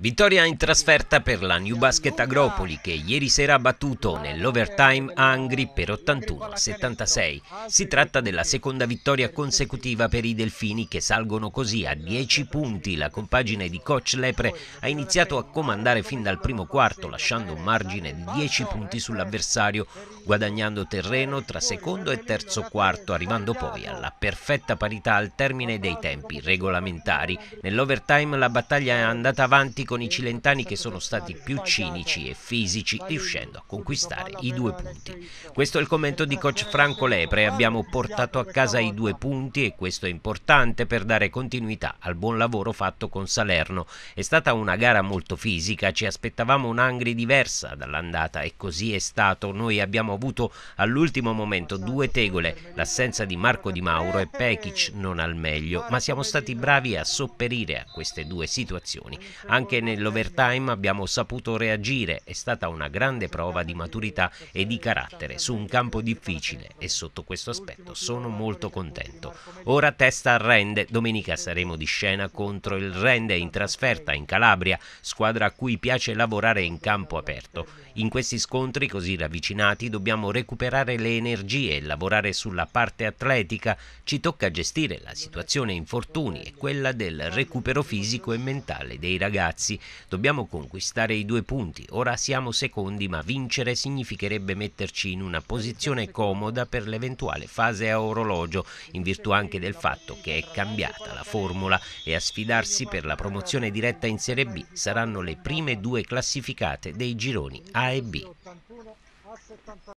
Vittoria in trasferta per la New Basket Agropoli che ieri sera ha battuto nell'overtime Angri per 81-76. Si tratta della seconda vittoria consecutiva per i Delfini che salgono così a 10 punti. La compagine di coach Lepre ha iniziato a comandare fin dal primo quarto lasciando un margine di 10 punti sull'avversario guadagnando terreno tra secondo e terzo quarto arrivando poi alla perfetta parità al termine dei tempi regolamentari. Nell'overtime la battaglia è andata avanti con i cilentani che sono stati più cinici e fisici, riuscendo a conquistare i due punti. Questo è il commento di coach Franco Lepre, abbiamo portato a casa i due punti e questo è importante per dare continuità al buon lavoro fatto con Salerno. È stata una gara molto fisica, ci aspettavamo un'angri diversa dall'andata e così è stato. Noi abbiamo avuto all'ultimo momento due tegole, l'assenza di Marco Di Mauro e Pekic non al meglio, ma siamo stati bravi a sopperire a queste due situazioni. Anche anche nell'overtime abbiamo saputo reagire, è stata una grande prova di maturità e di carattere su un campo difficile e sotto questo aspetto sono molto contento. Ora testa al Rende, domenica saremo di scena contro il Rende in trasferta in Calabria, squadra a cui piace lavorare in campo aperto. In questi scontri così ravvicinati dobbiamo recuperare le energie e lavorare sulla parte atletica, ci tocca gestire la situazione infortuni e quella del recupero fisico e mentale dei ragazzi ragazzi. Dobbiamo conquistare i due punti. Ora siamo secondi, ma vincere significherebbe metterci in una posizione comoda per l'eventuale fase a orologio, in virtù anche del fatto che è cambiata la formula e a sfidarsi per la promozione diretta in Serie B saranno le prime due classificate dei gironi A e B.